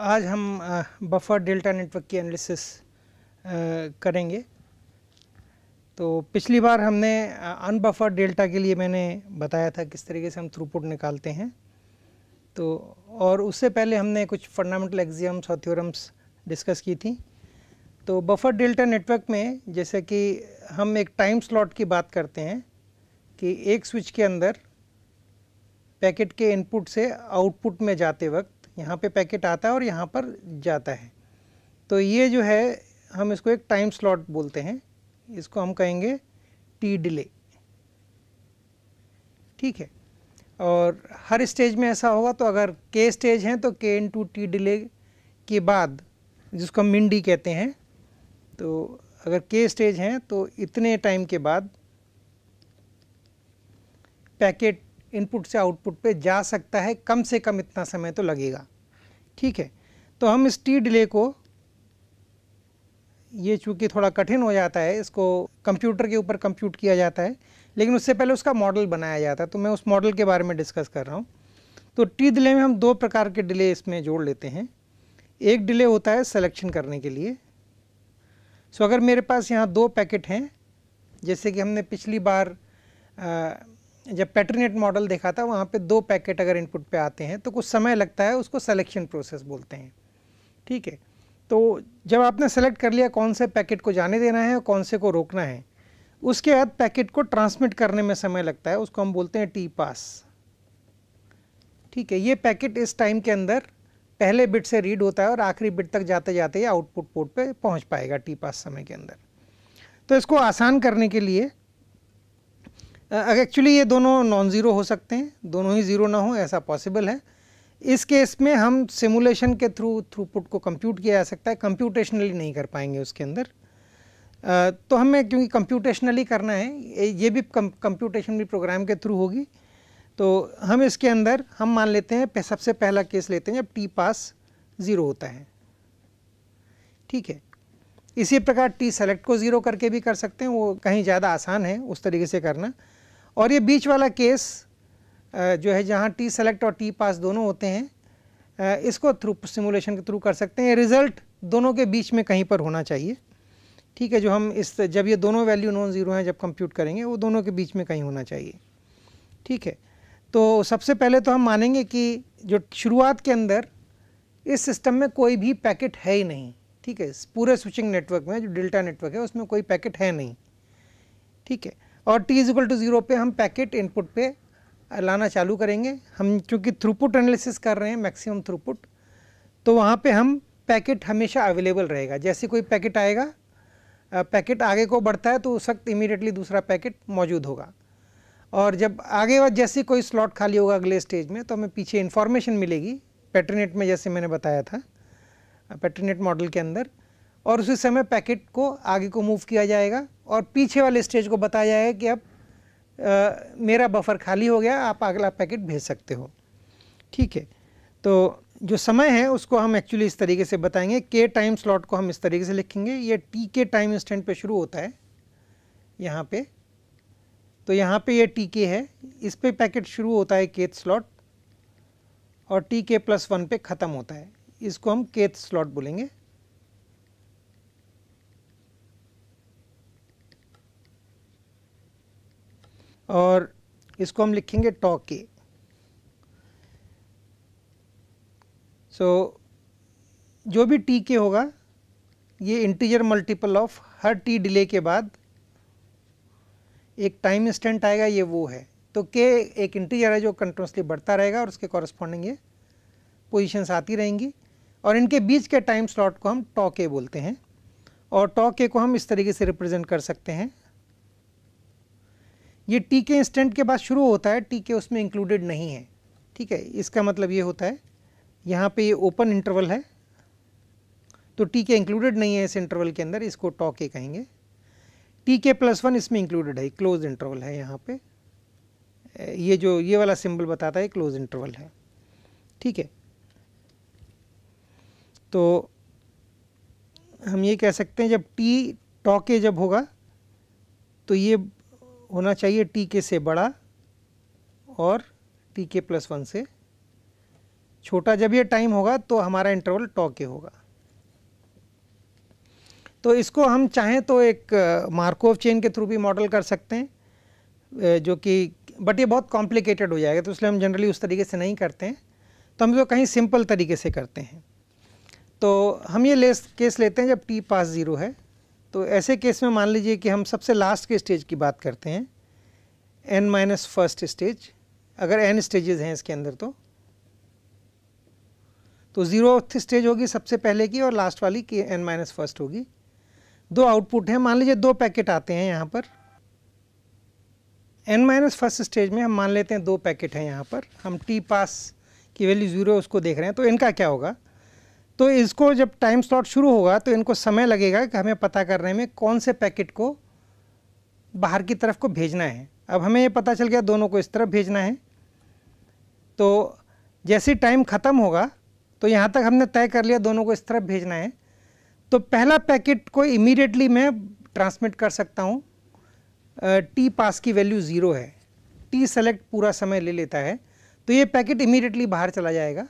आज हम buffer delta network की एनालिसिस करेंगे तो पिछली बार हमने अनबफर डेल्टा के लिए मैंने बताया था किस तरीके से हम थ्रूपुट निकालते हैं तो और उससे पहले हमने कुछ फंडामेंटल एग्जियम्स और थ्योरम्स डिस्कस की थी तो बफर डेल्टा नेटवर्क में जैसे कि हम एक टाइम स्लॉट की बात करते हैं कि एक स्विच के अंदर पैकेट के इनपुट से आउटपुट में जाते वक्त यहाँ पे पैकेट आता है और यहाँ पर जाता है तो ये जो है हम इसको एक टाइम स्लॉट बोलते हैं इसको हम कहेंगे टी डिले ठीक है और हर स्टेज में ऐसा होगा तो अगर के स्टेज हैं तो के इन टू टी डिले के बाद जिसको हम मिंडी कहते हैं तो अगर के स्टेज हैं तो इतने टाइम के बाद पैकेट इनपुट से आउटपुट पे जा सकता है कम से कम इतना समय तो लगेगा ठीक है तो हम इस टी डिले को ये चूँकि थोड़ा कठिन हो जाता है इसको कंप्यूटर के ऊपर कंप्यूट किया जाता है लेकिन उससे पहले उसका मॉडल बनाया जाता है तो मैं उस मॉडल के बारे में डिस्कस कर रहा हूँ तो टी डिले में हम दो प्रकार के डिले इसमें जोड़ लेते हैं एक डिले होता है सेलेक्शन करने के लिए सो अगर मेरे पास यहाँ दो पैकेट हैं जैसे कि हमने पिछली बार आ, जब पैटर्नेट मॉडल देखा था वहाँ पे दो पैकेट अगर इनपुट पे आते हैं तो कुछ समय लगता है उसको सिलेक्शन प्रोसेस बोलते हैं ठीक है तो जब आपने सेलेक्ट कर लिया कौन से पैकेट को जाने देना है और कौन से को रोकना है उसके बाद पैकेट को ट्रांसमिट करने में समय लगता है उसको हम बोलते हैं टी पास ठीक है ये पैकेट इस टाइम के अंदर पहले बिट से रीड होता है और आखिरी बिट तक जाते जाते ये आउटपुट पोर्ट पर पहुँच पाएगा टी पास समय के अंदर तो इसको आसान करने के लिए एक्चुअली ये दोनों नॉन ज़ीरो हो सकते हैं दोनों ही ज़ीरो ना हो ऐसा पॉसिबल है इस केस में हम सिमुलेशन के थ्रू थ्रूपुट को कंप्यूट किया जा सकता है कंप्यूटेशनली नहीं कर पाएंगे उसके अंदर तो हमें क्योंकि कंप्यूटेशनली करना है ये भी कंप्यूटेशन भी प्रोग्राम के थ्रू होगी तो हम इसके अंदर हम मान लेते हैं सबसे पहला केस लेते हैं जब टी पास ज़ीरो होता है ठीक है इसी प्रकार टी सेलेक्ट को ज़ीरो करके भी कर सकते हैं वो कहीं ज़्यादा आसान है उस तरीके से करना और ये बीच वाला केस जो है जहाँ टी सेलेक्ट और टी पास दोनों होते हैं इसको थ्रू सिमुलेशन के थ्रू कर सकते हैं रिजल्ट दोनों के बीच में कहीं पर होना चाहिए ठीक है जो हम इस जब ये दोनों वैल्यू नॉन ज़ीरो हैं जब कंप्यूट करेंगे वो दोनों के बीच में कहीं होना चाहिए ठीक है तो सबसे पहले तो हम मानेंगे कि जो शुरुआत के अंदर इस सिस्टम में कोई भी पैकेट है ही नहीं ठीक है पूरे स्विचिंग नेटवर्क में जो डेल्टा नेटवर्क है उसमें कोई पैकेट है नहीं ठीक है और t इक्वल टू ज़ीरो पे हम पैकेट इनपुट पे लाना चालू करेंगे हम चूँकि थ्रूपुट एनालिसिस कर रहे हैं मैक्सिमम थ्रूपुट तो वहाँ पे हम पैकेट हमेशा अवेलेबल रहेगा जैसे कोई पैकेट आएगा पैकेट आगे को बढ़ता है तो उस वक्त इमीडिएटली दूसरा पैकेट मौजूद होगा और जब आगे जैसे कोई स्लॉट खाली होगा अगले स्टेज में तो हमें पीछे इन्फॉर्मेशन मिलेगी पैटर्नेट में जैसे मैंने बताया था पैटर्नेट मॉडल के अंदर और उसी समय पैकेट को आगे को मूव किया जाएगा और पीछे वाले स्टेज को बताया जाए कि अब आ, मेरा बफर खाली हो गया आप अगला पैकेट भेज सकते हो ठीक है तो जो समय है उसको हम एक्चुअली इस तरीके से बताएंगे के टाइम स्लॉट को हम इस तरीके से लिखेंगे ये टी के टाइम स्टैंड पे शुरू होता है यहाँ पे तो यहाँ पे ये टी के है इस पे पैकेट शुरू होता है केथ स्लॉट और टी के प्लस वन पे ख़त्म होता है इसको हम केथ स्लॉट बोलेंगे और इसको हम लिखेंगे टॉ के सो जो भी टी के होगा ये इंटीजर मल्टीपल ऑफ हर टी डिले के बाद एक टाइम इंस्टेंट आएगा ये वो है तो के एक इंटीजर है जो कंटिन्यूसली बढ़ता रहेगा और उसके कॉरस्पॉन्डिंग ये पोजिशंस आती रहेंगी और इनके बीच के टाइम स्लॉट को हम टॉ के बोलते हैं और टॉके को हम इस तरीके से रिप्रेजेंट कर सकते हैं ये टी के इंस्टेंट के बाद शुरू होता है टी के उसमें इंक्लूडेड नहीं है ठीक है इसका मतलब ये होता है यहाँ पे ये ओपन इंटरवल है तो टी के इंक्लूडेड नहीं है इस इंटरवल के अंदर इसको टॉ के कहेंगे टी के प्लस वन इसमें इंक्लूडेड है क्लोज इंटरवल है यहाँ पे ये जो ये वाला सिंबल बताता है क्लोज इंटरवल है ठीक है तो हम ये कह सकते हैं जब टी टॉ के जब होगा तो ये होना चाहिए टी के से बड़ा और टी के प्लस वन से छोटा जब ये टाइम होगा तो हमारा इंटरवल टॉ के होगा तो इसको हम चाहें तो एक मार्कोव चेन के थ्रू भी मॉडल कर सकते हैं जो कि बट ये बहुत कॉम्प्लिकेटेड हो जाएगा तो इसलिए हम जनरली उस तरीके से नहीं करते हैं तो हम इसको कहीं सिंपल तरीके से करते हैं तो हम ये लेस केस लेते हैं जब टी पास ज़ीरो है तो ऐसे केस में मान लीजिए कि हम सबसे लास्ट के स्टेज की बात करते हैं एन माइनस फर्स्ट स्टेज अगर एन स्टेजेस हैं इसके अंदर तो तो जीरो स्टेज होगी सबसे पहले की और लास्ट वाली की एन माइनस फर्स्ट होगी दो आउटपुट हैं मान लीजिए दो पैकेट आते हैं यहाँ पर एन माइनस फर्स्ट स्टेज में हम मान लेते हैं दो पैकेट हैं यहाँ पर हम टी पास की वैल्यू ज़ीरो उसको देख रहे हैं तो इनका क्या होगा तो इसको जब टाइम स्लॉट शुरू होगा तो इनको समय लगेगा कि हमें पता करने में कौन से पैकेट को बाहर की तरफ को भेजना है अब हमें ये पता चल गया दोनों को इस तरफ भेजना है तो जैसे टाइम ख़त्म होगा तो यहाँ तक हमने तय कर लिया दोनों को इस तरफ भेजना है तो पहला पैकेट को इमीडिएटली मैं ट्रांसमिट कर सकता हूँ टी पास की वैल्यू ज़ीरो है टी सेलेक्ट पूरा समय ले लेता है तो ये पैकेट इमीडिएटली बाहर चला जाएगा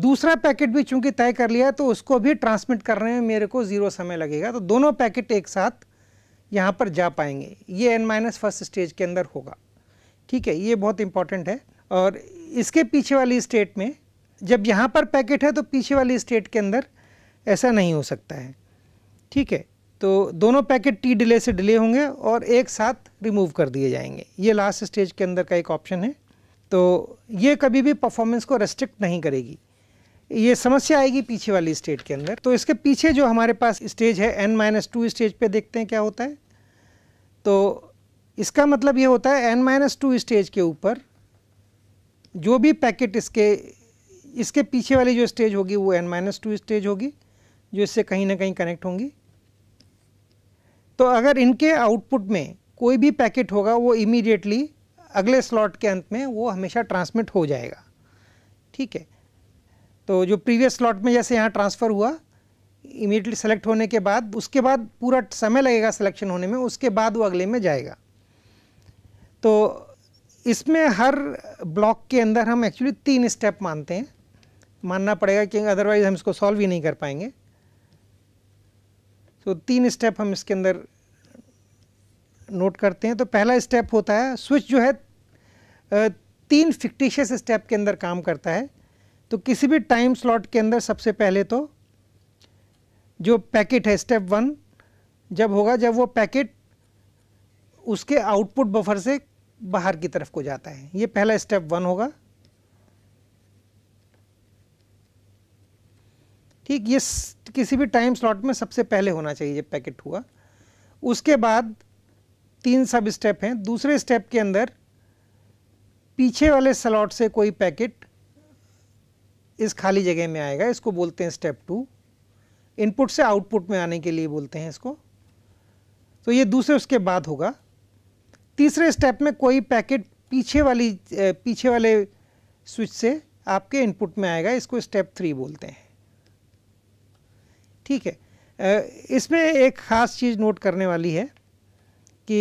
दूसरा पैकेट भी चूंकि तय कर लिया तो उसको भी ट्रांसमिट करने में मेरे को ज़ीरो समय लगेगा तो दोनों पैकेट एक साथ यहाँ पर जा पाएंगे ये एन माइनस फर्स्ट स्टेज के अंदर होगा ठीक है ये बहुत इंपॉर्टेंट है और इसके पीछे वाली स्टेट में जब यहाँ पर पैकेट है तो पीछे वाली स्टेट के अंदर ऐसा नहीं हो सकता है ठीक है तो दोनों पैकेट टी डिले से डिले होंगे और एक साथ रिमूव कर दिए जाएंगे ये लास्ट स्टेज के अंदर का एक ऑप्शन है तो ये कभी भी परफॉर्मेंस को रेस्ट्रिक्ट नहीं करेगी ये समस्या आएगी पीछे वाली स्टेट के अंदर तो इसके पीछे जो हमारे पास स्टेज है एन माइनस टू स्टेज पे देखते हैं क्या होता है तो इसका मतलब ये होता है एन माइनस टू स्टेज के ऊपर जो भी पैकेट इसके इसके पीछे वाली जो स्टेज होगी वो एन माइनस टू स्टेज होगी जो इससे कहीं ना कहीं कनेक्ट होंगी तो अगर इनके आउटपुट में कोई भी पैकेट होगा वो इमीडिएटली अगले स्लॉट के अंत में वो हमेशा ट्रांसमिट हो जाएगा ठीक है तो जो प्रीवियस स्लॉट में जैसे यहाँ ट्रांसफ़र हुआ इमीडिएटली सेलेक्ट होने के बाद उसके बाद पूरा समय लगेगा सिलेक्शन होने में उसके बाद वो अगले में जाएगा तो इसमें हर ब्लॉक के अंदर हम एक्चुअली तीन स्टेप मानते हैं मानना पड़ेगा क्योंकि अदरवाइज़ हम इसको सॉल्व ही नहीं कर पाएंगे तो तीन स्टेप हम इसके अंदर नोट करते हैं तो पहला स्टेप होता है स्विच जो है तीन फिक्टिशियस स्टेप के अंदर काम करता है तो किसी भी टाइम स्लॉट के अंदर सबसे पहले तो जो पैकेट है स्टेप वन जब होगा जब वो पैकेट उसके आउटपुट बफर से बाहर की तरफ को जाता है ये पहला स्टेप वन होगा ठीक ये किसी भी टाइम स्लॉट में सबसे पहले होना चाहिए जब पैकेट हुआ उसके बाद तीन सब स्टेप हैं दूसरे स्टेप के अंदर पीछे वाले स्लॉट से कोई पैकेट इस खाली जगह में आएगा इसको बोलते हैं स्टेप टू इनपुट से आउटपुट में आने के लिए बोलते हैं इसको तो ये दूसरे उसके बाद होगा तीसरे स्टेप में कोई पैकेट पीछे वाली पीछे वाले स्विच से आपके इनपुट में आएगा इसको स्टेप थ्री बोलते हैं ठीक है इसमें एक ख़ास चीज़ नोट करने वाली है कि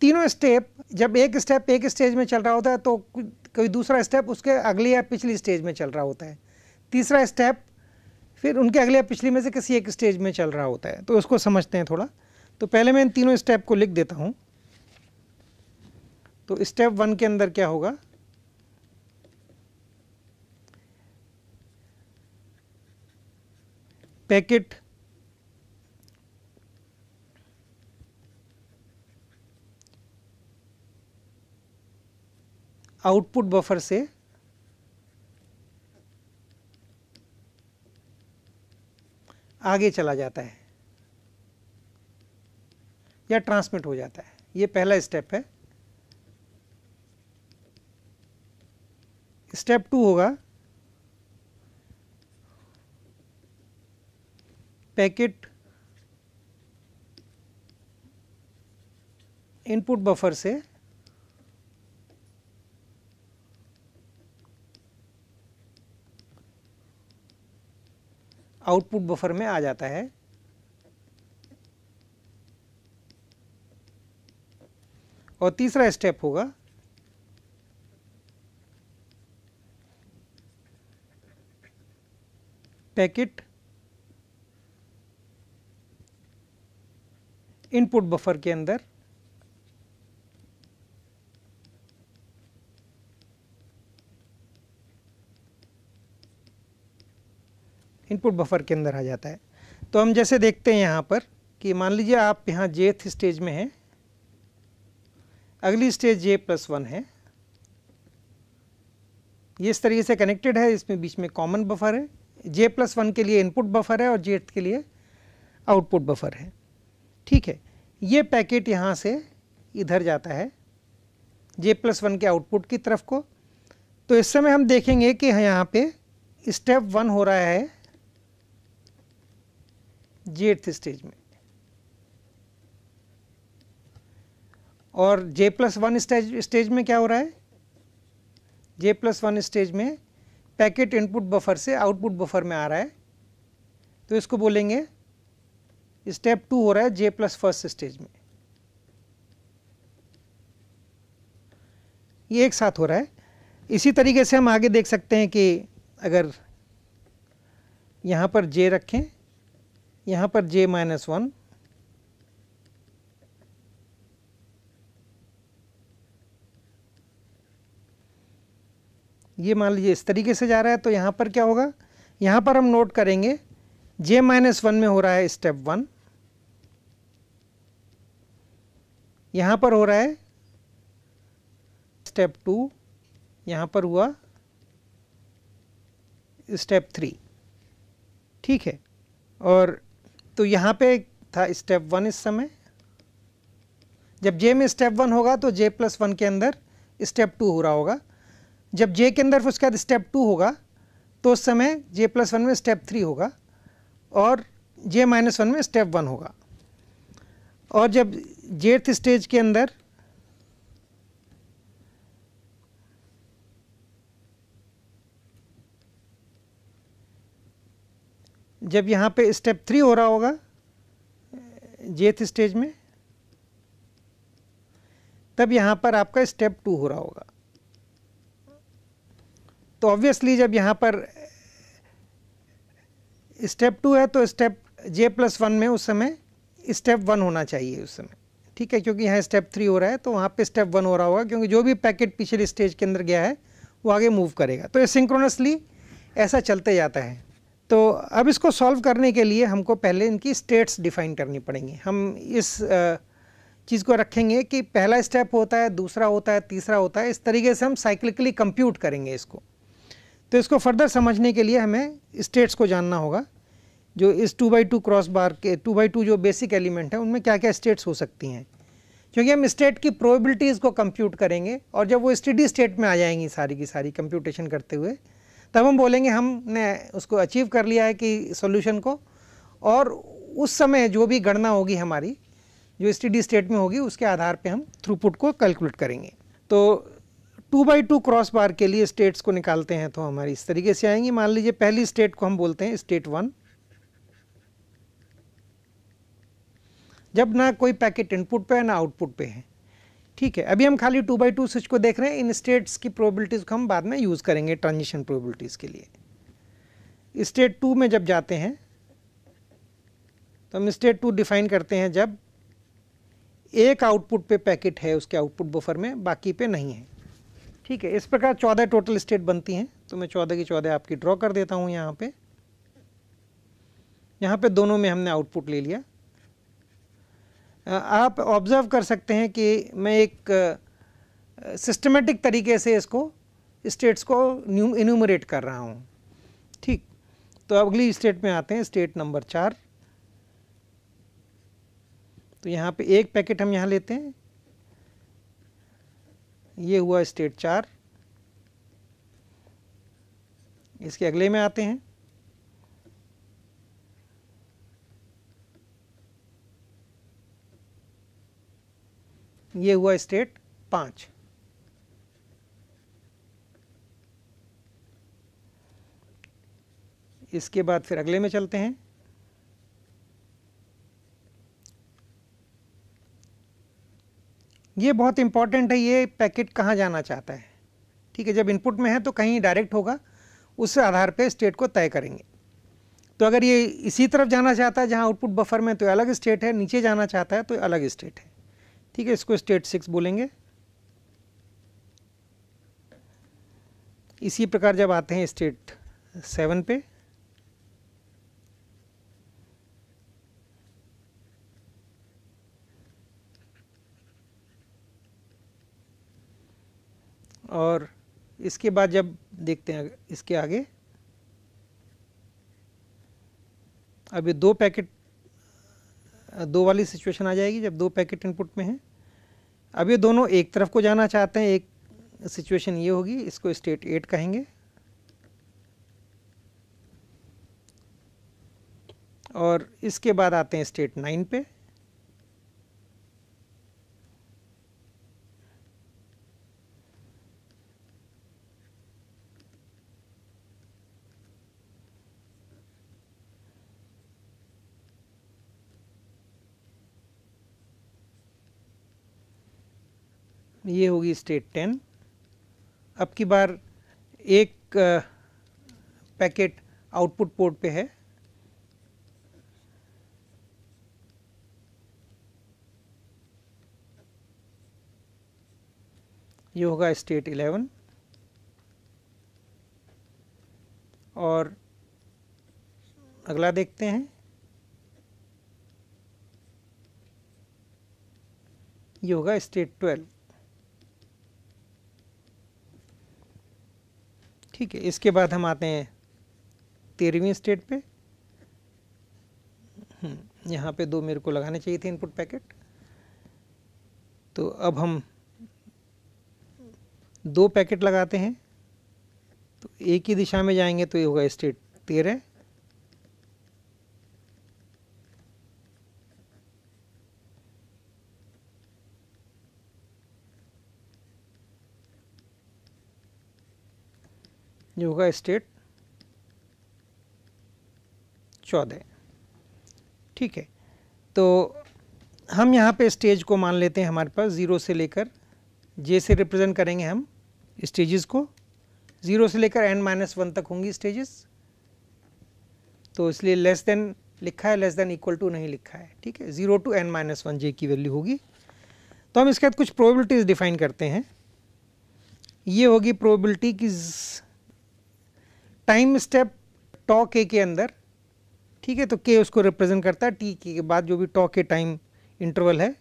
तीनों स्टेप जब एक स्टेप एक स्टेज में चल रहा होता है तो कोई दूसरा स्टेप उसके अगले या पिछली स्टेज में चल रहा होता है तीसरा स्टेप फिर उनके अगले या पिछली में से किसी एक स्टेज में चल रहा होता है तो उसको समझते हैं थोड़ा तो पहले मैं इन तीनों स्टेप को लिख देता हूँ तो स्टेप वन के अंदर क्या होगा पैकेट आउटपुट बफर से आगे चला जाता है या ट्रांसमिट हो जाता है ये पहला स्टेप है स्टेप टू होगा पैकेट इनपुट बफर से आउटपुट बफर में आ जाता है और तीसरा स्टेप होगा पैकेट इनपुट बफर के अंदर बिल्कुल बफर के अंदर आ जाता है तो हम जैसे देखते हैं यहाँ पर कि मान लीजिए आप यहाँ जेथ स्टेज में हैं अगली स्टेज जे प्लस वन है ये इस तरीके से कनेक्टेड है इसमें बीच में कॉमन बफर है जे प्लस वन के लिए इनपुट बफर है और जेथ के लिए आउटपुट बफर है ठीक है ये पैकेट यहाँ से इधर जाता है जे प्लस वन के आउटपुट की तरफ को तो इस समय हम देखेंगे कि यहाँ पे स्टेप वन हो रहा है जेथ स्टेज में और J plus one stage stage में क्या हो रहा है जे प्लस वन स्टेज में पैकेट इनपुट बफर से आउटपुट बफर में आ रहा है तो इसको बोलेंगे स्टेप टू हो रहा है जे प्लस फर्स्ट स्टेज में ये एक साथ हो रहा है इसी तरीके से हम आगे देख सकते हैं कि अगर यहाँ पर जे रखें यहाँ पर j माइनस वन ये मान लीजिए इस तरीके से जा रहा है तो यहाँ पर क्या होगा यहाँ पर हम नोट करेंगे j माइनस वन में हो रहा है स्टेप वन यहाँ पर हो रहा है स्टेप टू यहाँ पर हुआ स्टेप थ्री ठीक है और तो यहाँ पे था स्टेप वन इस समय जब जे में स्टेप वन होगा तो जे प्लस वन के अंदर स्टेप टू हो रहा होगा जब जे के अंदर उसके बाद स्टेप टू होगा तो उस समय जे प्लस वन में स्टेप थ्री होगा और जे माइनस वन में स्टेप वन होगा और जब जेथ स्टेज के अंदर जब यहाँ पे स्टेप थ्री हो रहा होगा जेथ स्टेज में तब यहाँ पर आपका स्टेप टू हो रहा होगा तो ऑब्वियसली जब यहाँ पर स्टेप टू है तो स्टेप जे प्लस वन में उस समय स्टेप वन होना चाहिए उस समय ठीक है क्योंकि यहाँ स्टेप थ्री हो रहा है तो वहाँ पे स्टेप वन हो रहा होगा क्योंकि जो भी पैकेट पिछले स्टेज के अंदर गया है वो आगे मूव करेगा तो ये सिंक्रोनसली ऐसा चलते जाता है तो अब इसको सॉल्व करने के लिए हमको पहले इनकी स्टेट्स डिफाइन करनी पड़ेंगी हम इस चीज़ को रखेंगे कि पहला स्टेप होता है दूसरा होता है तीसरा होता है इस तरीके से हम साइक्लिकली कंप्यूट करेंगे इसको तो इसको फर्दर समझने के लिए हमें स्टेट्स को जानना होगा जो इस two by two crossbar के टू बाई टू जो बेसिक एलिमेंट है उनमें क्या क्या स्टेट्स हो सकती हैं क्योंकि हम स्टेट की प्रोबेबिलिटीज़ को कंप्यूट करेंगे और जब वो स्टडी स्टेट में आ जाएंगी सारी की सारी कंप्यूटेशन करते हुए तब हम बोलेंगे हमने उसको अचीव कर लिया है कि सॉल्यूशन को और उस समय जो भी गणना होगी हमारी जो स्टडी स्टेट में होगी उसके आधार पे हम थ्रूपुट को कैलकुलेट करेंगे तो two by two crossbar के लिए स्टेट्स को निकालते हैं तो हमारी इस तरीके से आएंगी मान लीजिए पहली स्टेट को हम बोलते हैं स्टेट वन जब ना कोई पैकेट इनपुट पे है ना आउटपुट पे है ठीक है अभी हम खाली टू बाई टू स्विच को देख रहे हैं इन स्टेट्स की प्रोबेबिलिटीज़ को हम बाद में यूज़ करेंगे ट्रांजिशन प्रोबेबिलिटीज़ के लिए स्टेट टू में जब जाते हैं तो हम स्टेट टू डिफाइन करते हैं जब एक आउटपुट पे पैकेट है उसके आउटपुट बफर में बाकी पे नहीं है ठीक है इस प्रकार चौदह टोटल स्टेट बनती हैं तो मैं चौदह की चौदह आपकी ड्रॉ कर देता हूँ यहाँ पे यहाँ पे दोनों में हमने आउटपुट ले लिया आप ऑब्ज़र्व कर सकते हैं कि मैं एक सिस्टमेटिक तरीके से इसको स्टेट्स को इन्यूमरेट कर रहा हूँ ठीक तो अगली स्टेट में आते हैं स्टेट नंबर चार तो यहाँ पे एक पैकेट हम यहाँ लेते हैं ये हुआ स्टेट चार इसके अगले में आते हैं ये हुआ स्टेट पाँच इसके बाद फिर अगले में चलते हैं ये बहुत इंपॉर्टेंट है ये पैकेट कहाँ जाना चाहता है ठीक है जब इनपुट में है तो कहीं डायरेक्ट होगा उस आधार पे स्टेट को तय करेंगे तो अगर ये इसी तरफ जाना चाहता है जहाँ आउटपुट बफर में तो अलग स्टेट है नीचे जाना चाहता है तो अलग स्टेट है ठीक है इसको स्टेट सिक्स बोलेंगे इसी प्रकार जब आते हैं स्टेट सेवन पे और इसके बाद जब देखते हैं इसके आगे अब ये दो पैकेट दो वाली सिचुएशन आ जाएगी जब दो पैकेट इनपुट में हैं अब ये दोनों एक तरफ को जाना चाहते हैं एक सिचुएशन ये होगी इसको स्टेट एट कहेंगे और इसके बाद आते हैं स्टेट नाइन पे ये होगी स्टेट टेन अब की बार एक पैकेट आउटपुट पोर्ट पे है ये होगा स्टेट इलेवन और अगला देखते हैं ये होगा स्टेट ट्वेल्व ठीक है इसके बाद हम आते हैं तेरहवीं स्टेट पे हम्म, यहाँ पे दो मेरे को लगाने चाहिए थे इनपुट पैकेट तो अब हम दो पैकेट लगाते हैं तो एक ही दिशा में जाएंगे तो ये होगा स्टेट तेरह योगा स्टेट चौदह ठीक है तो हम यहाँ पे स्टेज को मान लेते हैं हमारे पास ज़ीरो से लेकर जे से रिप्रेजेंट करेंगे हम स्टेजेस को ज़ीरो से लेकर एन माइनस वन तक होंगी स्टेजेस तो इसलिए लेस देन लिखा है लेस देन इक्वल टू नहीं लिखा है ठीक है zero to N minus one J की वैल्यू होगी तो हम इसके बाद कुछ प्रोबेबिलिटीज़ डिफाइन करते हैं ये होगी प्रोबेबिलिटी किस टाइम स्टेप टॉ के के अंदर ठीक है तो के उसको रिप्रेजेंट करता है टी के बाद जो भी टॉ के टाइम इंटरवल है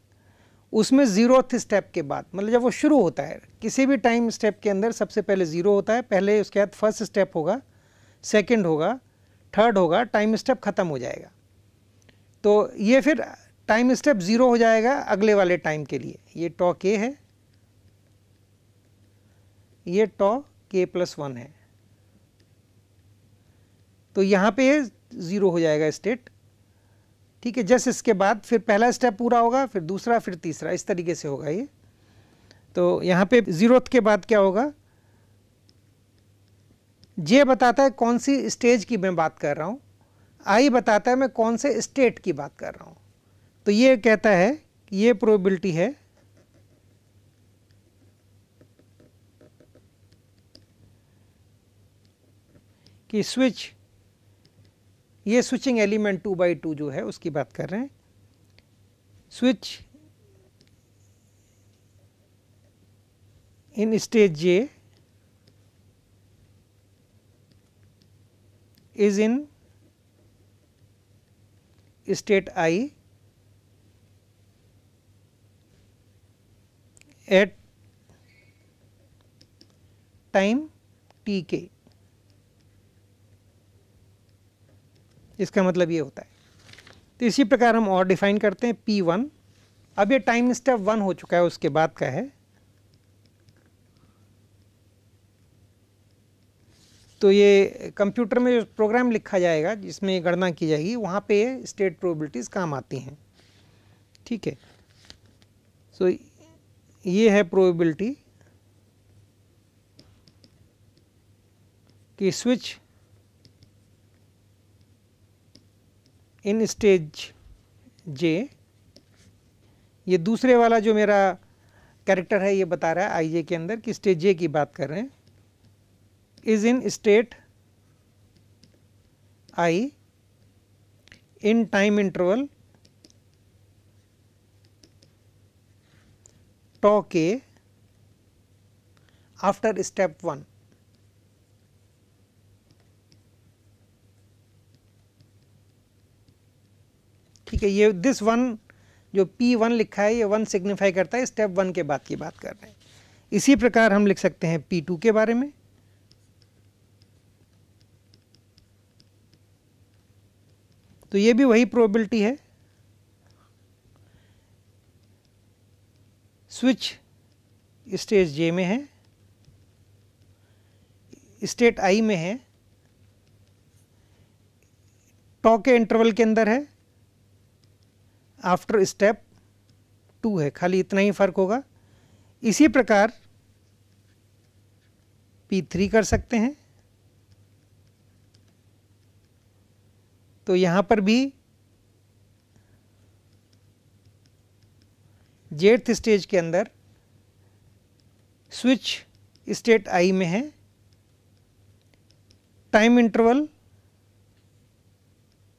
उसमें ज़ीरोथ स्टेप के बाद मतलब जब वो शुरू होता है किसी भी टाइम स्टेप के अंदर सबसे पहले ज़ीरो होता है पहले उसके बाद फर्स्ट स्टेप होगा सेकेंड होगा थर्ड होगा टाइम स्टेप ख़त्म हो जाएगा तो ये फिर टाइम स्टेप ज़ीरो हो जाएगा अगले वाले टाइम के लिए ये टॉ के है ये टॉ के प्लस वन है तो यहाँ पे ज़ीरो हो जाएगा स्टेट ठीक है जस्ट इसके बाद फिर पहला स्टेप पूरा होगा फिर दूसरा फिर तीसरा इस तरीके से होगा ये तो यहाँ पे ज़ीरोथ के बाद क्या होगा जे बताता है कौन सी स्टेज की मैं बात कर रहा हूँ आई बताता है मैं कौन से स्टेट की बात कर रहा हूँ तो ये कहता है ये प्रोबेबिलिटी है कि स्विच ये switching element two by two जो है उसकी बात कर रहे हैं switch in stage J in state I at time T k इसका मतलब ये होता है तो इसी प्रकार हम और डिफाइन करते हैं पी वन अब ये टाइम स्टेप वन हो चुका है उसके बाद का है तो ये कंप्यूटर में जो प्रोग्राम लिखा जाएगा जिसमें गणना की जाएगी वहाँ पे ये स्टेट प्रोबेबिलिटीज़ काम आती हैं ठीक है सो so, ये है प्रोबेबिलिटी कि स्विच इन स्टेज जे ये दूसरे वाला जो मेरा कैरेक्टर है ये बता रहा है आई जे के अंदर कि स्टेज जे की बात कर रहे हैं is in state I in time interval tau k after step one ठीक है ये दिस वन जो P1 लिखा है ये वन सिग्निफाई करता है स्टेप वन के बाद की बात कर रहे हैं इसी प्रकार हम लिख सकते हैं P2 के बारे में तो ये भी वही प्रोबेबिलिटी है स्विच स्टेज जे में है स्टेट आई में है टॉ के इंटरवल के अंदर है आफ्टर स्टेप टू है खाली इतना ही फ़र्क होगा इसी प्रकार पी थ्री कर सकते हैं तो यहां पर भी जेट्थ स्टेज के अंदर स्विच स्टेट आई में है टाइम इंटरवल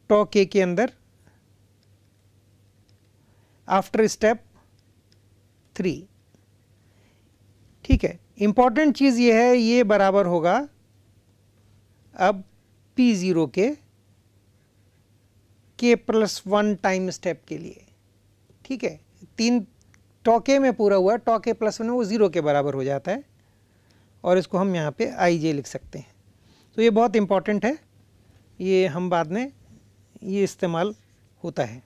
टॉ के अंदर आफ्टर स्टेप थ्री ठीक है इम्पॉर्टेंट चीज़ ये है ये बराबर होगा अब पी ज़ीरो के K plus one time step के लिए ठीक है तीन टॉके में पूरा हुआ टॉके प्लस वन वो ज़ीरो के बराबर हो जाता है और इसको हम यहाँ पे आई जे लिख सकते हैं तो ये बहुत इम्पॉर्टेंट है ये हम बाद में ये इस्तेमाल होता है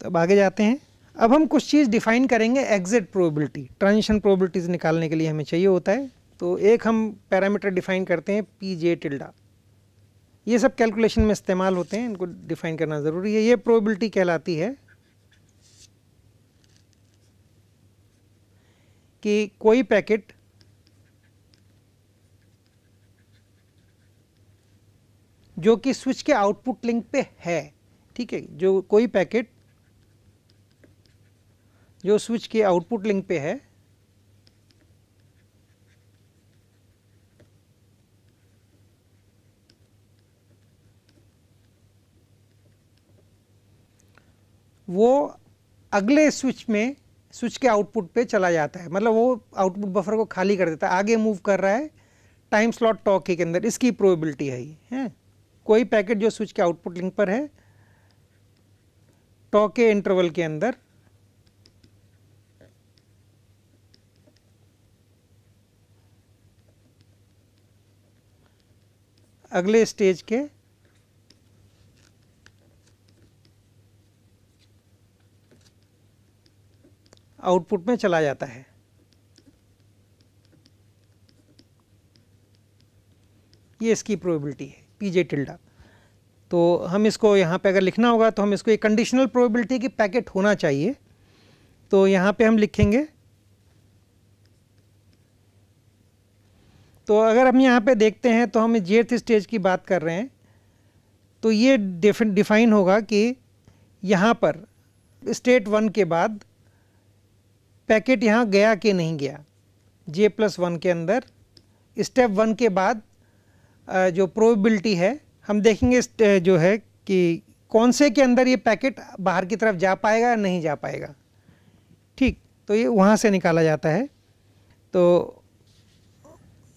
तो अब आगे जाते हैं अब हम कुछ चीज़ डिफाइन करेंगे एग्जिट प्रोबेबिलिटी ट्रांजिशन प्रोबेबिलिटीज़ निकालने के लिए हमें चाहिए होता है तो एक हम पैरामीटर डिफाइन करते हैं पी जे टिल्डा ये सब कैलकुलेशन में इस्तेमाल होते हैं इनको डिफाइन करना ज़रूरी है ये प्रोबेबिलिटी कहलाती है कि कोई पैकेट जो कि स्विच के आउटपुट लिंक पे है ठीक है जो कोई पैकेट जो स्विच के आउटपुट लिंक पे है वो अगले स्विच में स्विच के आउटपुट पे चला जाता है मतलब वो आउटपुट बफर को खाली कर देता है आगे मूव कर रहा है टाइम स्लॉट टॉक के अंदर इसकी प्रोबेबिलिटी है ये है कोई पैकेट जो स्विच के आउटपुट लिंक पर है टॉक के इंटरवल के अंदर अगले स्टेज के आउटपुट में चला जाता है ये इसकी प्रोबेबिलिटी है पी जे टिल्डा तो हम इसको यहाँ पे अगर लिखना होगा तो हम इसको एक कंडीशनल प्रोबेबिलिटी की पैकेट होना चाहिए तो यहाँ पे हम लिखेंगे तो अगर हम यहाँ पे देखते हैं तो हम जेथ स्टेज की बात कर रहे हैं तो ये डिफाइन होगा कि यहाँ पर स्टेट वन के बाद पैकेट यहाँ गया कि नहीं गया जे प्लस वन के अंदर स्टेप वन के बाद जो प्रोबेबिलिटी है हम देखेंगे जो है कि कौन से के अंदर ये पैकेट बाहर की तरफ जा पाएगा या नहीं जा पाएगा ठीक तो ये वहाँ से निकाला जाता है तो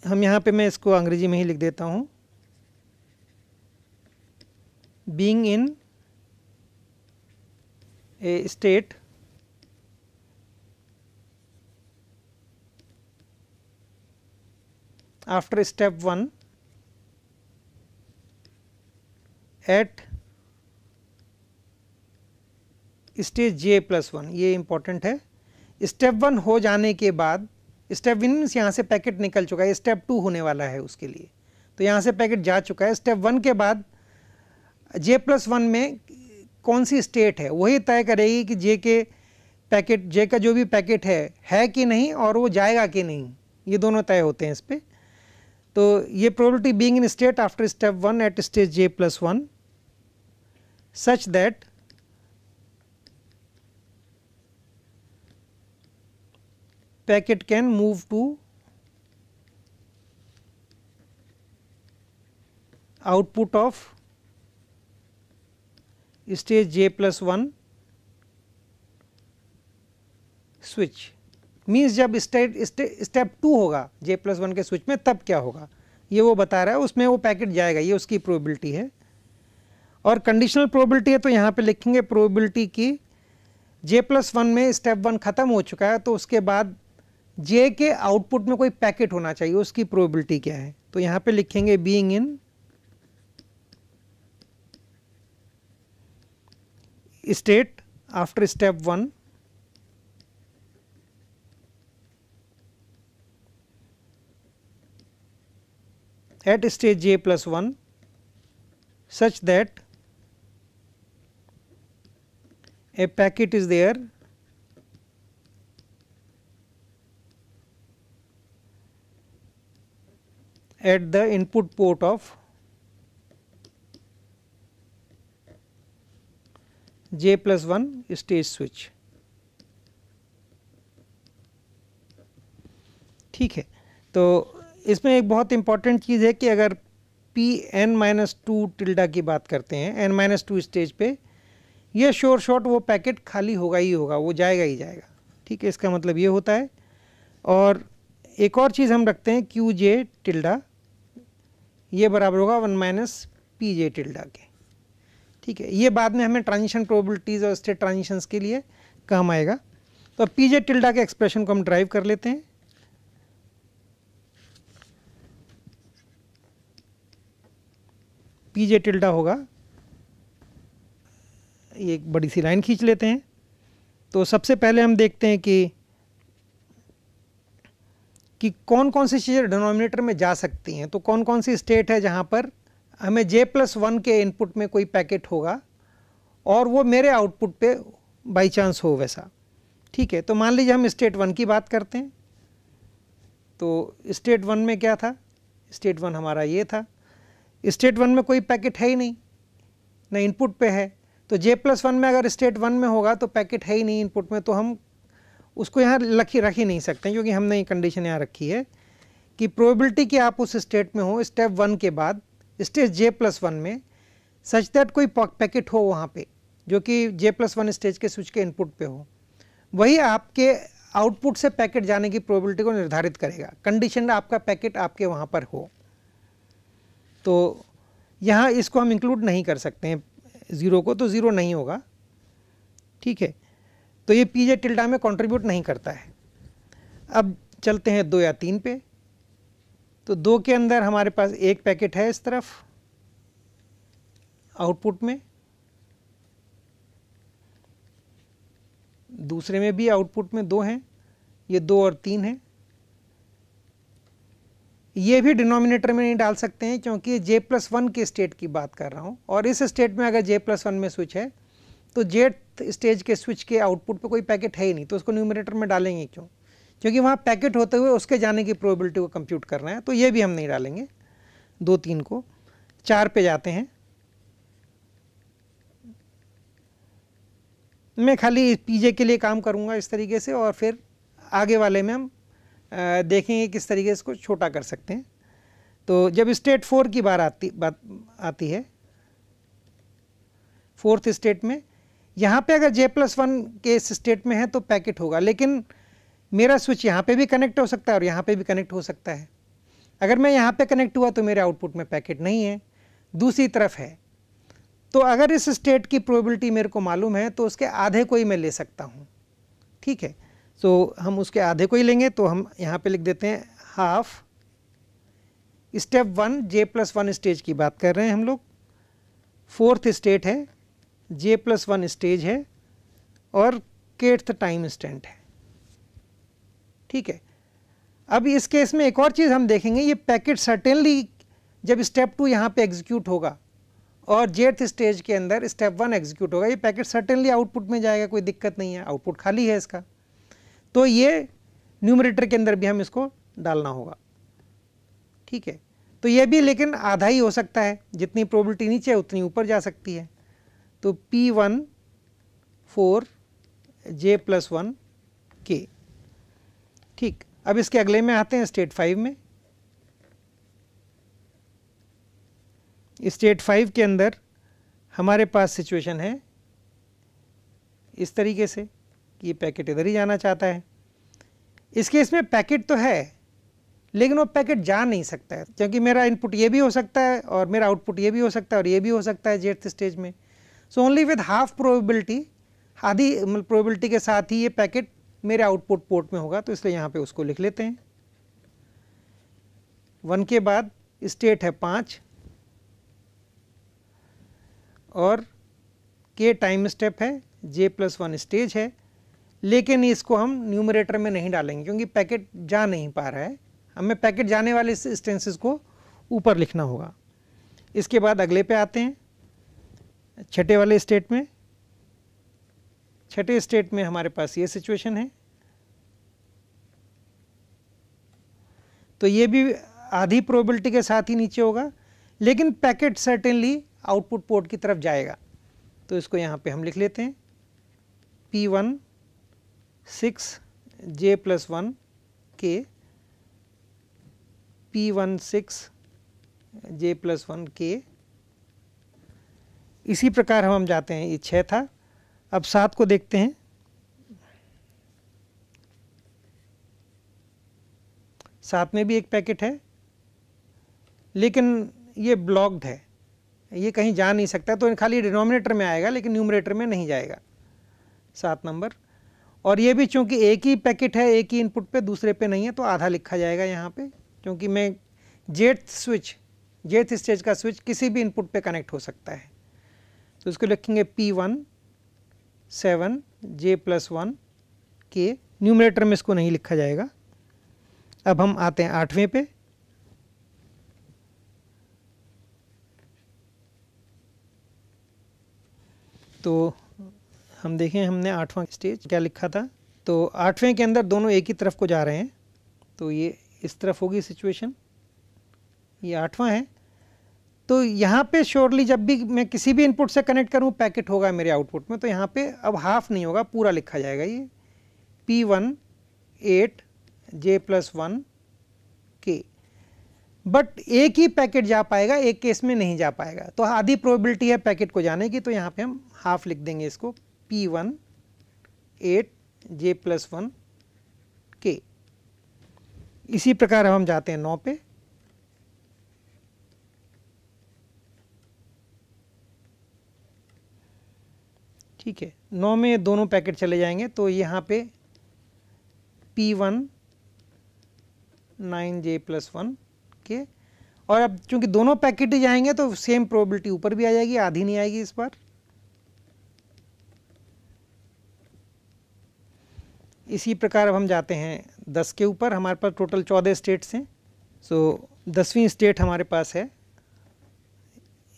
हम यहाँ पे मैं इसको अंग्रेजी में ही लिख देता हूँ being in a state after step one at stage J plus one ये इम्पोर्टेंट है स्टेप वन हो जाने के बाद स्टेप वन मीन्स यहाँ से पैकेट निकल चुका है स्टेप टू होने वाला है उसके लिए तो यहाँ से पैकेट जा चुका है स्टेप वन के बाद जे प्लस वन में कौन सी स्टेट है वही तय करेगी कि जे के पैकेट जे का जो भी पैकेट है है कि नहीं और वो जाएगा कि नहीं ये दोनों तय होते हैं इस पर तो ये probability being in state after step one at stage J plus one such that packet can move to output of stage j plus 1 switch means जब स्टेट स्टेप टू होगा जे प्लस वन के switch में तब क्या होगा ये वो बता रहा है उसमें वो पैकेट जाएगा ये उसकी प्रोबेबिलिटी है और कंडीशनल प्रोबेबिलिटी है तो यहाँ पे लिखेंगे प्रोबेबिलिटी की जे प्लस वन में स्टेप वन ख़त्म हो चुका है तो उसके बाद जे के आउटपुट में कोई पैकेट होना चाहिए उसकी प्रोबेबिलिटी क्या है तो यहां पे लिखेंगे being in state after step one at stage J plus one such that a packet is there at the input port of J plus 1 stage switch ठीक है तो इसमें एक बहुत इंपॉर्टेंट चीज़ है कि अगर P N minus two tilde की बात करते हैं एन माइनस टू स्टेज पे यह श्योर शॉट वो पैकेट खाली होगा ही होगा वो जाएगा ही जाएगा ठीक है इसका मतलब ये होता है और एक और चीज़ हम रखते हैं क्यू जे टिल्डा ये बराबर होगा one minus P J tilde के ठीक है ये बाद में हमें ट्रांजिशन प्रोबेबिलिटीज़ और स्टेट ट्रांजिशंस के लिए काम आएगा तो पी जे टिल्डा के एक्सप्रेशन को हम ड्राइव कर लेते हैं पी जे टिल्डा होगा ये एक बड़ी सी लाइन खींच लेते हैं तो सबसे पहले हम देखते हैं कि कि कौन कौन सी चीज़ें डिनोमिनेटर में जा सकती हैं तो कौन कौन सी स्टेट है जहाँ पर हमें जे प्लस वन के इनपुट में कोई पैकेट होगा और वो मेरे आउटपुट पे बाई चांस हो वैसा ठीक है तो मान लीजिए हम स्टेट वन की बात करते हैं तो स्टेट वन में क्या था स्टेट वन हमारा ये था स्टेट वन में कोई पैकेट है ही नहीं ना इनपुट पे है तो जे प्लस वन में अगर स्टेट वन में होगा तो पैकेट है ही नहीं इनपुट में तो हम उसको यहाँ रखी रख ही नहीं सकते क्योंकि हमने ये कंडीशन यहाँ रखी है कि प्रोबेबिलिटी कि आप उस स्टेट में हो स्टेप वन के बाद स्टेज जे प्लस वन में सच दैट कोई पैकेट हो वहाँ पे जो कि जे प्लस वन स्टेज के स्विच के इनपुट पे हो वही आपके आउटपुट से पैकेट जाने की प्रोबेबिलिटी को निर्धारित करेगा कंडीशन आपका पैकेट आपके वहाँ पर हो तो यहाँ इसको हम इंक्लूड नहीं कर सकते हैं ज़ीरो को तो ज़ीरो नहीं होगा ठीक है तो ये पीजे टिल्डा में कंट्रीब्यूट नहीं करता है अब चलते हैं दो या तीन पे तो दो के अंदर हमारे पास एक पैकेट है इस तरफ आउटपुट में दूसरे में भी आउटपुट में दो हैं ये दो और तीन हैं ये भी डिनोमिनेटर में नहीं डाल सकते हैं क्योंकि जे प्लस वन के स्टेट की बात कर रहा हूँ और इस स्टेट में अगर जे प्लस वन में स्विच है तो जेड स्टेज के स्विच के आउटपुट पे कोई पैकेट है ही नहीं तो उसको न्यूमिनेटर में डालेंगे क्यों क्योंकि वहाँ पैकेट होते हुए उसके जाने की प्रोबेबिलिटी को कंप्यूट करना है तो ये भी हम नहीं डालेंगे दो तीन को चार पे जाते हैं मैं खाली पीजे के लिए काम करूँगा इस तरीके से और फिर आगे वाले में हम देखेंगे किस तरीके से इसको छोटा कर सकते हैं तो जब स्टेट फोर की बार आती बात आती है फोर्थ स्टेट में यहाँ पे अगर जे प्लस वन के इस स्टेट में है तो पैकेट होगा लेकिन मेरा स्विच यहाँ पे भी कनेक्ट हो सकता है और यहाँ पे भी कनेक्ट हो सकता है अगर मैं यहाँ पे कनेक्ट हुआ तो मेरे आउटपुट में पैकेट नहीं है दूसरी तरफ है तो अगर इस स्टेट की प्रोबेबिलिटी मेरे को मालूम है तो उसके आधे को ही मैं ले सकता हूँ ठीक है तो हम उसके आधे को ही लेंगे तो हम यहाँ पर लिख देते हैं half step one J plus one stage की बात कर रहे हैं हम लोग फोर्थ स्टेट है जे प्लस वन स्टेज है और केट्थ टाइम स्टेंट है ठीक है अब इस केस में एक और चीज़ हम देखेंगे ये पैकेट सर्टेनली जब स्टेप टू यहाँ पे एग्जीक्यूट होगा और जेट्थ स्टेज के अंदर स्टेप वन एग्जीक्यूट होगा ये पैकेट सर्टेनली आउटपुट में जाएगा कोई दिक्कत नहीं है आउटपुट खाली है इसका तो ये न्यूमरेटर के अंदर भी हम इसको डालना होगा ठीक है तो ये भी लेकिन आधा ही हो सकता है जितनी प्रोबलिटी नीचे उतनी ऊपर जा सकती है तो P1 four J plus one K ठीक अब इसके अगले में आते हैं स्टेट फाइव में स्टेट फाइव के अंदर हमारे पास सिचुएशन है इस तरीके से कि ये पैकेट इधर ही जाना चाहता है इस केस में पैकेट तो है लेकिन वो पैकेट जा नहीं सकता है क्योंकि मेरा इनपुट ये भी हो सकता है और मेरा आउटपुट ये भी हो सकता है और ये भी हो सकता है जेठ स्टेज में so only with half probability आधी प्रोबेबिलिटी मतलब के साथ ही ये पैकेट मेरे आउटपुट पोर्ट में होगा तो इसलिए यहाँ पे उसको लिख लेते हैं वन के बाद स्टेट है पाँच और के टाइम स्टेप है जे प्लस वन स्टेज है लेकिन इसको हम न्यूमरेटर में नहीं डालेंगे क्योंकि पैकेट जा नहीं पा रहा है हमें पैकेट जाने वाले इस को ऊपर लिखना होगा इसके बाद अगले पे आते हैं छठे वाले स्टेट में छठे स्टेट में हमारे पास ये सिचुएशन है तो ये भी आधी प्रोबेबिलिटी के साथ ही नीचे होगा लेकिन पैकेट सर्टेनली आउटपुट पोर्ट की तरफ जाएगा तो इसको यहाँ पे हम लिख लेते हैं P1 one six J plus one के P one six J plus one के इसी प्रकार हम जाते हैं ये छः था अब सात को देखते हैं साथ में भी एक पैकेट है लेकिन ये ब्लॉक्ड है ये कहीं जा नहीं सकता तो खाली डिनोमिनेटर में आएगा लेकिन न्यूमरेटर में नहीं जाएगा सात नंबर और ये भी चूंकि एक ही पैकेट है एक ही इनपुट पे दूसरे पे नहीं है तो आधा लिखा जाएगा यहाँ पे क्योंकि मैं जेट स्विच जेट स्टेज का स्विच किसी भी इनपुट पे कनेक्ट हो सकता है तो इसको लिखेंगे P1 one seven J plus one के न्यूमरेटर में इसको नहीं लिखा जाएगा अब हम आते हैं आठवें पे तो हम देखें हमने आठवां स्टेज क्या लिखा था तो आठवें के अंदर दोनों एक ही तरफ को जा रहे हैं तो ये इस तरफ होगी सिचुएशन ये आठवां है तो यहाँ पे श्योरली जब भी मैं किसी भी इनपुट से कनेक्ट करूँ पैकेट होगा मेरे आउटपुट में तो यहाँ पे अब हाफ नहीं होगा पूरा लिखा जाएगा ये P one eight J plus one के बट एक ही पैकेट जा पाएगा एक केस में नहीं जा पाएगा तो आधी प्रोबेबिलिटी है पैकेट को जाने की तो यहाँ पे हम हाफ लिख देंगे इसको P one eight J plus one के इसी प्रकार हम जाते हैं नौ पे ठीक है नौ में दोनों पैकेट चले जाएंगे तो यहाँ पे P one nine J plus one के और अब चूंकि दोनों पैकेट ही जाएंगे तो सेम प्रोबेबिलिटी ऊपर भी आ जाएगी आधी नहीं आएगी इस बार इसी प्रकार अब हम जाते हैं दस के ऊपर हमारे पास टोटल चौदह स्टेट्स हैं सो so, दसवीं स्टेट हमारे पास है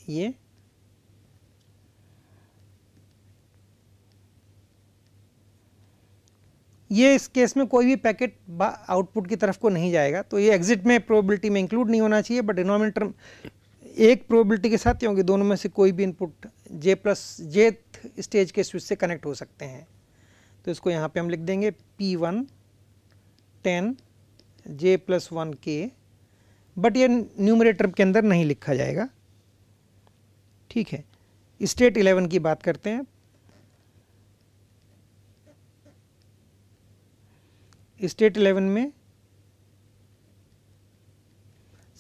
ये ये इस केस में कोई भी पैकेट आउटपुट की तरफ को नहीं जाएगा तो ये एग्जिट में प्रोबेबिलिटी में इंक्लूड नहीं होना चाहिए बट डिनोमिनेटर एक प्रोबेबिलिटी के साथ ही होंगे दोनों में से कोई भी input J plus J stage के स्विच से कनेक्ट हो सकते हैं तो इसको यहाँ पे हम लिख देंगे P one ten J plus one के बट ये न्यूमरेटर के अंदर नहीं लिखा जाएगा ठीक है स्टेट इलेवन की बात करते हैं स्टेट इलेवन में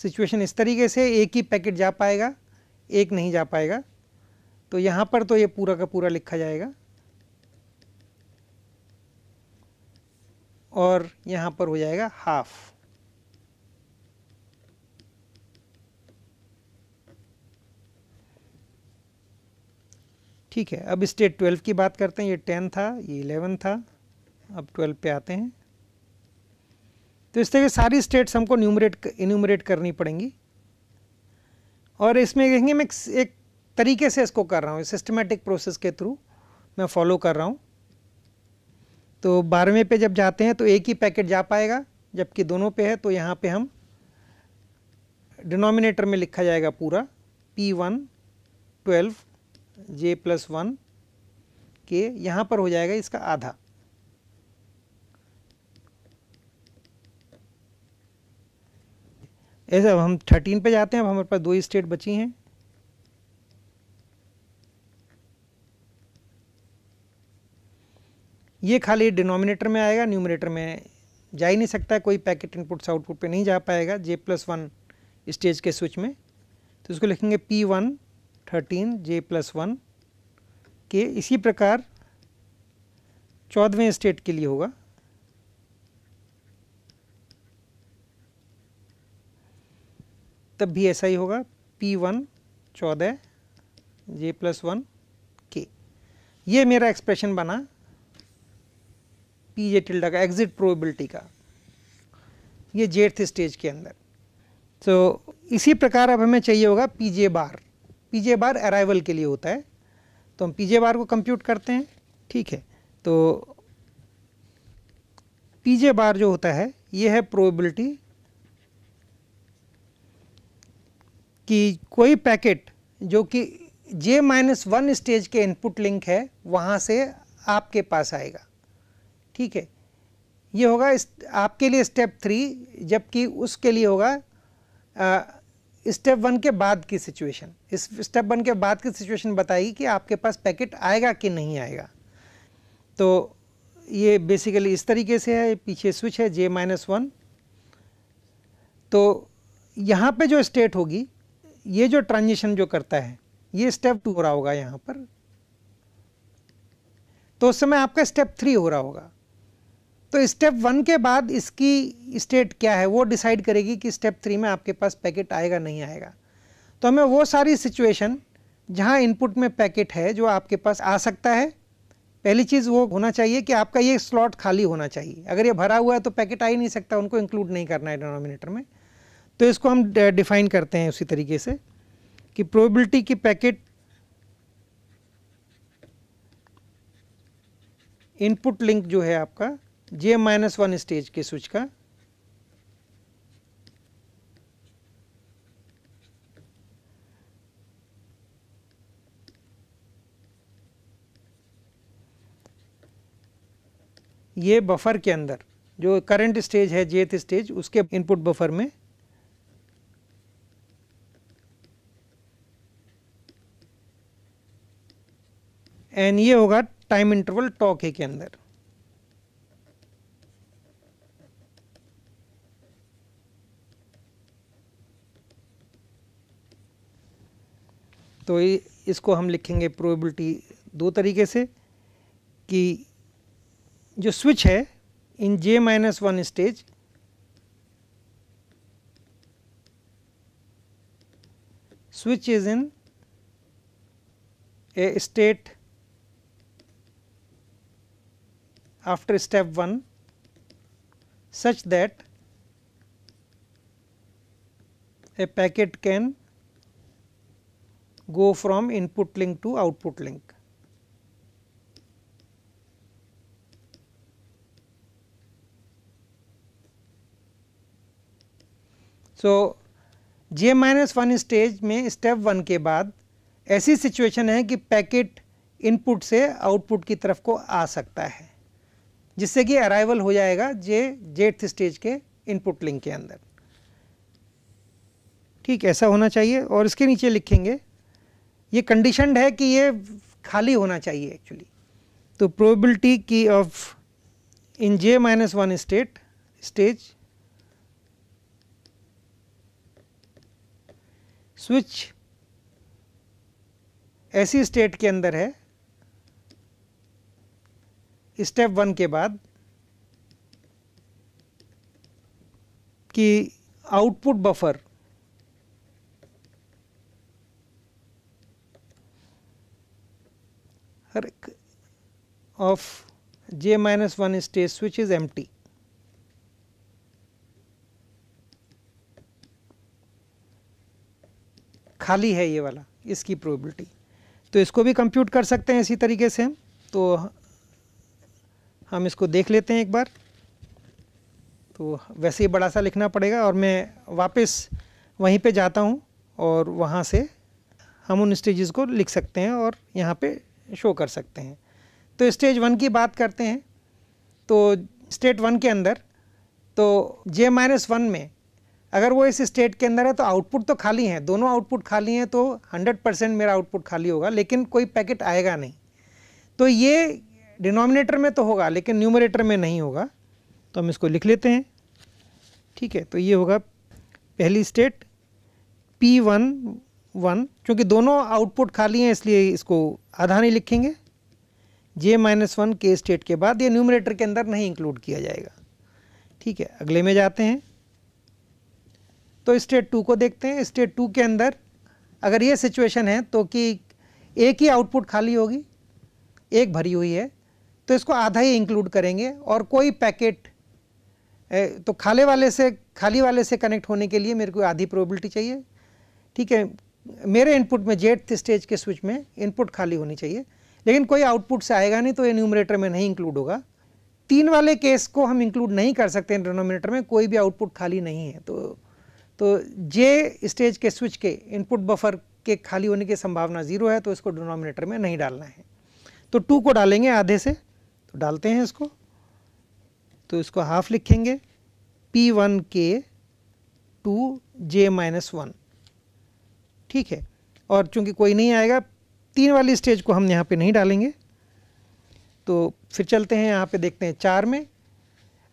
सिचुएशन इस तरीके से एक ही पैकेट जा पाएगा एक नहीं जा पाएगा तो यहाँ पर तो ये पूरा का पूरा लिखा जाएगा और यहाँ पर हो जाएगा हाफ़ ठीक है अब स्टेट ट्वेल्व की बात करते हैं ये टेन था ये इलेवन था अब ट्वेल्व पे आते हैं तो इस तरह की सारी स्टेट्स हमको न्यूमरेट इन्यूमरेट करनी पड़ेंगी और इसमें देखेंगे मैं एक तरीके से इसको कर रहा हूँ सिस्टमेटिक प्रोसेस के थ्रू मैं फॉलो कर रहा हूँ तो बारहवें पे जब जाते हैं तो एक ही पैकेट जा पाएगा जबकि दोनों पे है तो यहाँ पे हम डिनोमिनेटर में लिखा जाएगा पूरा P one twelve J plus one के यहाँ पर हो जाएगा इसका आधा ऐसे अब हम थर्टीन पे जाते हैं अब हमारे पास दो स्टेट बची हैं ये खाली डिनोमिनेटर में आएगा न्यूमिनेटर में जा ही नहीं सकता कोई पैकेट इनपुट आउटपुट पे नहीं जा पाएगा जे प्लस वन स्टेज के स्विच में तो इसको लिखेंगे P one thirteen J plus one के इसी प्रकार चौदहवें स्टेट के लिए होगा तब भी ऐसा ही होगा पी वन चौदह जे प्लस वन के ये मेरा एक्सप्रेशन बना पी जे टिल्डा का एग्जिट प्रोबेबिलिटी का ये जेड स्टेज के अंदर तो इसी प्रकार अब हमें चाहिए होगा P J bar P J bar arrival के लिए होता है तो हम पी जे बार को कंप्यूट करते हैं ठीक है तो पी जे बार जो होता है ये है प्रोबेबिलिटी कि कोई पैकेट जो कि जे माइनस वन स्टेज के इनपुट लिंक है वहाँ से आपके पास आएगा ठीक है ये होगा इस, आपके लिए स्टेप थ्री जबकि उसके लिए होगा स्टेप वन के बाद की सिचुएशन इस स्टेप वन के बाद की सिचुएशन बताएगी कि आपके पास पैकेट आएगा कि नहीं आएगा तो ये बेसिकली इस तरीके से है पीछे स्विच है जे माइनस वन तो यहाँ पे जो स्टेट होगी ये जो ट्रांजिशन जो करता है ये स्टेप टू हो रहा होगा यहां पर तो उस समय आपका स्टेप थ्री हो रहा होगा तो स्टेप वन के बाद इसकी स्टेट क्या है वो डिसाइड करेगी कि स्टेप थ्री में आपके पास पैकेट आएगा नहीं आएगा तो हमें वो सारी सिचुएशन जहां इनपुट में पैकेट है जो आपके पास आ सकता है पहली चीज़ वो होना चाहिए कि आपका ये स्लॉट खाली होना चाहिए अगर ये भरा हुआ है तो पैकेट आ ही नहीं सकता उनको इंक्लूड नहीं करना है डिनोमिनेटर में तो इसको हम डिफाइन करते हैं उसी तरीके से कि प्रोबेबिलिटी की पैकेट इनपुट लिंक जो है आपका जे माइनस वन स्टेज के स्विच का ये बफर के अंदर जो करंट स्टेज है जेथ स्टेज उसके इनपुट बफर में एंड ये होगा टाइम इंटरवल टॉ के के अंदर तो इसको हम लिखेंगे प्रोबेबिलिटी दो तरीके से कि जो स्विच है in J minus one stage switch is in a state after step 1 such that a packet can go from input link to output link. So, J minus 1 stage may step 1 ke baad ऐसी situation है कि packet input से output की तरफ को आ सकता है जिससे कि अराइवल हो जाएगा जे जेड्थ स्टेज के इनपुट लिंक के अंदर ठीक ऐसा होना चाहिए और इसके नीचे लिखेंगे ये कंडीशनड है कि ये खाली होना चाहिए एक्चुअली तो प्रोबेबिलिटी की of in J minus one state stage switch ऐसी स्टेट के अंदर है स्टेप वन के बाद कि output buffer of J minus one stage switch is empty. खाली है ये वाला इसकी प्रोबेबिलिटी तो इसको भी कंप्यूट कर सकते हैं इसी तरीके से हम तो हम इसको देख लेते हैं एक बार तो वैसे ही बड़ा सा लिखना पड़ेगा और मैं वापस वहीं पे जाता हूँ और वहाँ से हम उन स्टेजेस को लिख सकते हैं और यहाँ पे शो कर सकते हैं तो स्टेज वन की बात करते हैं तो स्टेट वन के अंदर तो जे माइनस वन में अगर वो इस स्टेट के अंदर है तो आउटपुट तो खाली है दोनों आउटपुट खाली हैं तो 100 परसेंट मेरा आउटपुट खाली होगा लेकिन कोई पैकेट आएगा नहीं तो ये डिनोमिनेटर में तो होगा लेकिन न्यूमरेटर में नहीं होगा तो हम इसको लिख लेते हैं ठीक है तो ये होगा पहली स्टेट पी वन वन चूँकि दोनों आउटपुट खाली हैं इसलिए इसको आधा नहीं लिखेंगे जे माइनस वन के स्टेट के बाद ये न्यूमरेटर के अंदर नहीं इंक्लूड किया जाएगा ठीक है अगले में जाते हैं तो स्टेट टू को देखते हैं स्टेट टू के अंदर अगर ये सिचुएशन है तो कि एक ही आउटपुट खाली होगी एक भरी हुई है तो इसको आधा ही इंक्लूड करेंगे और कोई पैकेट तो खाले वाले से खाली वाले से कनेक्ट होने के लिए मेरे को आधी प्रोबेबिलिटी चाहिए ठीक है मेरे इनपुट में जेट स्टेज के स्विच में इनपुट खाली होनी चाहिए लेकिन कोई आउटपुट से आएगा नहीं तो ये न्यूमरेटर में नहीं इंक्लूड होगा तीन वाले केस को हम इंक्लूड नहीं कर सकते हैं डिनोमिनेटर में कोई भी आउटपुट खाली नहीं है तो तो जे स्टेज के स्विच के इनपुट बफर के खाली होने की संभावना ज़ीरो है तो इसको डिनोमिनेटर में नहीं डालना है तो टू को डालेंगे आधे से तो डालते हैं इसको तो इसको हाफ लिखेंगे पी वन के टू जे माइनस वन ठीक है और चूंकि कोई नहीं आएगा तीन वाली स्टेज को हम यहाँ पे नहीं डालेंगे तो फिर चलते हैं यहाँ पे देखते हैं चार में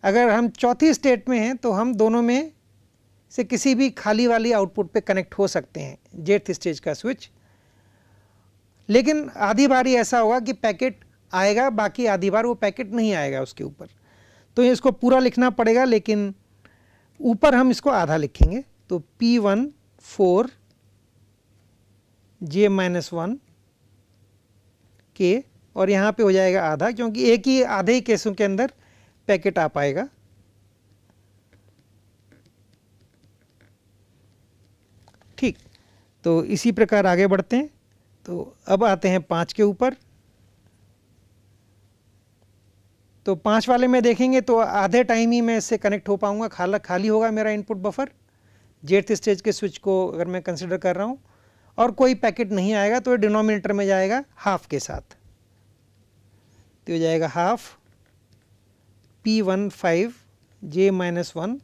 अगर हम चौथी स्टेट में हैं तो हम दोनों में से किसी भी खाली वाली आउटपुट पे कनेक्ट हो सकते हैं जेठ स्टेज का स्विच लेकिन आधी बारी ऐसा होगा कि पैकेट आएगा बाकी आधी बार वो पैकेट नहीं आएगा उसके ऊपर तो इसको पूरा लिखना पड़ेगा लेकिन ऊपर हम इसको आधा लिखेंगे तो P one four J minus one के और यहाँ पे हो जाएगा आधा क्योंकि एक ही आधे ही केसों के अंदर पैकेट आ पाएगा ठीक तो इसी प्रकार आगे बढ़ते हैं तो अब आते हैं पाँच के ऊपर तो पाँच वाले में देखेंगे तो आधे टाइम ही मैं इससे कनेक्ट हो पाऊँगा खाला खाली होगा मेरा इनपुट बफर जेठ स्टेज के स्विच को अगर मैं कंसिडर कर रहा हूँ और कोई पैकेट नहीं आएगा तो ये डिनोमिनेटर में जाएगा हाफ के साथ तो जाएगा half P one five J minus one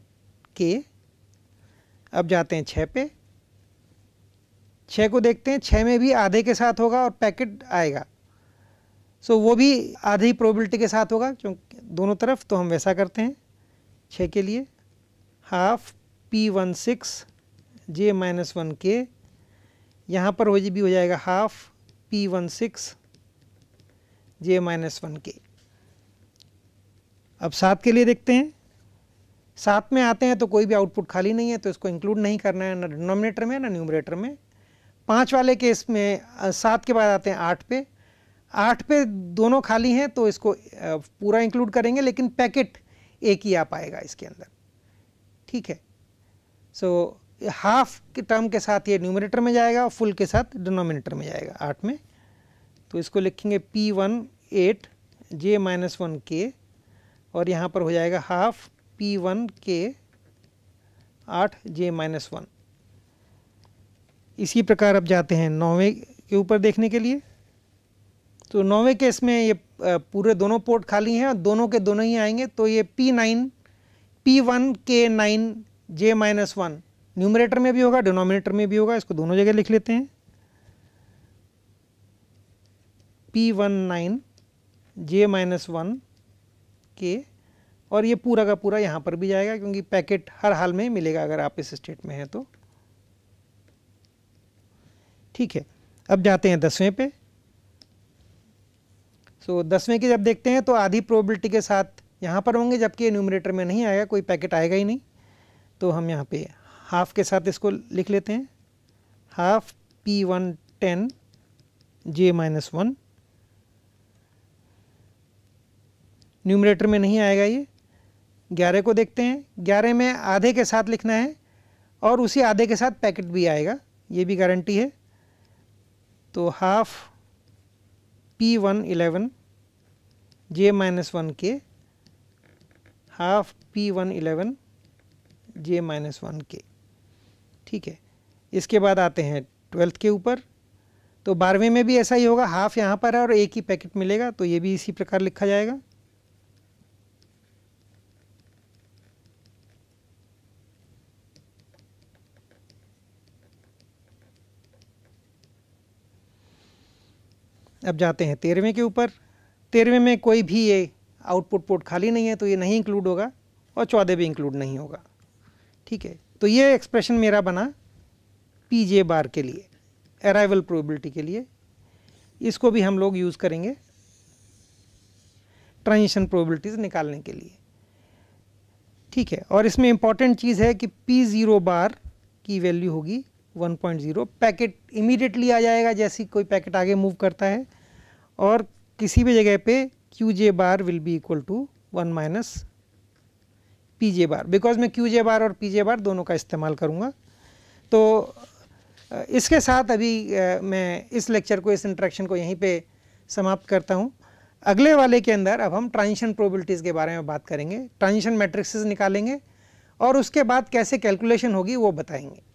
K अब जाते हैं छः पे छः को देखते हैं छः में भी आधे के साथ होगा और पैकेट आएगा सो so, वो भी आधी प्रोबेबिलिटी के साथ होगा क्योंकि दोनों तरफ तो हम वैसा करते हैं छः के लिए half P one six J minus one के यहाँ पर हो जी भी हो जाएगा half P one six J minus one K अब सात के लिए देखते हैं सात में आते हैं तो कोई भी आउटपुट खाली नहीं है तो इसको इंक्लूड नहीं करना है ना डिनोमिनेटर में ना न्यूमरेटर में पाँच वाले केस में सात के बाद आते हैं आठ पे आठ पे दोनों खाली हैं तो इसको पूरा इंक्लूड करेंगे लेकिन पैकेट एक ही आ पाएगा इसके अंदर ठीक है सो so, हाफ के टर्म के साथ ये न्यूमिनेटर में जाएगा और फुल के साथ डिनोमिनेटर में जाएगा आठ में तो इसको लिखेंगे P one eight J minus one के और यहाँ पर हो जाएगा हाफ पी वन के आठ जे माइनस वन इसी प्रकार अब जाते हैं नौवें के ऊपर देखने के लिए तो नौवे केस में ये पूरे दोनों पोर्ट खाली हैं और दोनों के दोनों ही आएंगे तो ये P nine P one K nine J minus one numerator में भी होगा डिनोमिनेटर में भी होगा इसको दोनों जगह लिख लेते हैं P one nine J minus one के और ये पूरा का पूरा यहाँ पर भी जाएगा क्योंकि पैकेट हर हाल में मिलेगा अगर आप इस स्टेट में हैं तो ठीक है अब जाते हैं दसवें पे सो so, दसवें की जब देखते हैं तो आधी प्रोबेबिलिटी के साथ यहाँ पर होंगे जबकि न्यूमरेटर में नहीं आएगा कोई पैकेट आएगा ही नहीं तो हम यहाँ पे हाफ के साथ इसको लिख लेते हैं half P one ten J minus one numerator में नहीं आएगा ये ग्यारह को देखते हैं ग्यारह में आधे के साथ लिखना है और उसी आधे के साथ पैकेट भी आएगा ये भी गारंटी है तो half P one eleven j minus 1 k half P one eleven J minus one K ठीक है इसके बाद आते हैं ट्वेल्थ के ऊपर तो बारहवें में भी ऐसा ही होगा हाफ यहाँ पर है और एक ही पैकेट मिलेगा तो ये भी इसी प्रकार लिखा जाएगा अब जाते हैं तेरहवें के ऊपर तेरहवें में कोई भी ये आउटपुट पोर्ट खाली नहीं है तो ये नहीं इंक्लूड होगा और चौदह भी इंक्लूड नहीं होगा ठीक है तो ये एक्सप्रेशन मेरा बना पी जे बार के लिए अराइवल प्रोबेबिलिटी के लिए इसको भी हम लोग यूज़ करेंगे ट्रांजिशन प्रोबेबिलिटीज़ निकालने के लिए ठीक है और इसमें इम्पॉर्टेंट चीज़ है कि पी ज़ीरो बार की वैल्यू होगी 1.0 पैकेट इमीडिएटली आ जाएगा जैसे कोई पैकेट आगे मूव करता है और किसी भी जगह पे Q J bar will be equal to one minus P J bar because मैं क्यू जे बार और पी जे बार दोनों का इस्तेमाल करूँगा तो इसके साथ अभी मैं इस लेक्चर को इस इंट्रैक्शन को यहीं पे समाप्त करता हूँ अगले वाले के अंदर अब हम ट्रांजिशन प्रोबेबिलिटीज़ के बारे में बात करेंगे ट्रांजिशन मैट्रिक्स निकालेंगे और उसके बाद कैसे कैलकुलेशन होगी वो बताएंगे